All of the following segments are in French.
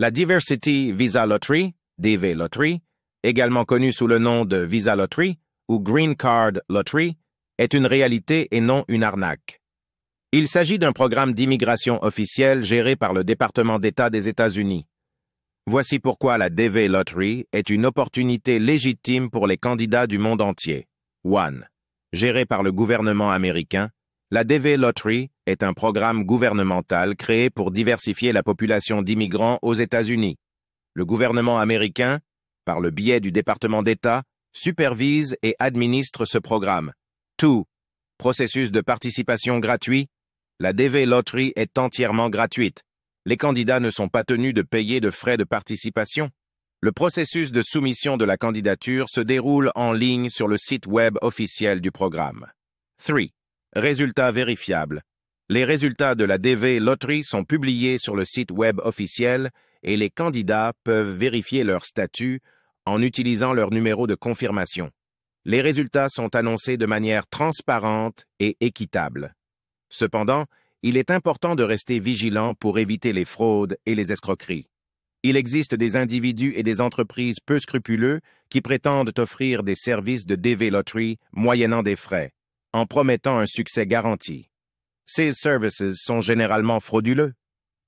La Diversity Visa Lottery, DV Lottery, également connue sous le nom de Visa Lottery ou Green Card Lottery, est une réalité et non une arnaque. Il s'agit d'un programme d'immigration officiel géré par le département d'État des États-Unis. Voici pourquoi la DV Lottery est une opportunité légitime pour les candidats du monde entier. One, Gérée par le gouvernement américain, la DV Lottery est un programme gouvernemental créé pour diversifier la population d'immigrants aux États-Unis. Le gouvernement américain, par le biais du département d'État, supervise et administre ce programme. Tout. Processus de participation gratuit. La DV Lottery est entièrement gratuite. Les candidats ne sont pas tenus de payer de frais de participation. Le processus de soumission de la candidature se déroule en ligne sur le site web officiel du programme. 3. Résultats vérifiables. Les résultats de la DV Lottery sont publiés sur le site web officiel et les candidats peuvent vérifier leur statut en utilisant leur numéro de confirmation. Les résultats sont annoncés de manière transparente et équitable. Cependant, il est important de rester vigilant pour éviter les fraudes et les escroqueries. Il existe des individus et des entreprises peu scrupuleux qui prétendent offrir des services de DV Lottery moyennant des frais en promettant un succès garanti. Ces services sont généralement frauduleux.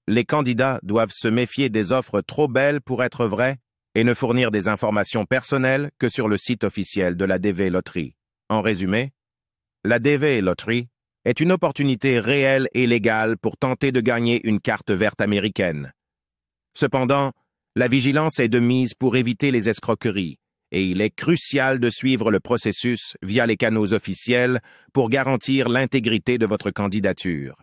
Les candidats doivent se méfier des offres trop belles pour être vraies et ne fournir des informations personnelles que sur le site officiel de la DV Loterie. En résumé, la DV Loterie est une opportunité réelle et légale pour tenter de gagner une carte verte américaine. Cependant, la vigilance est de mise pour éviter les escroqueries, et il est crucial de suivre le processus via les canaux officiels pour garantir l'intégrité de votre candidature.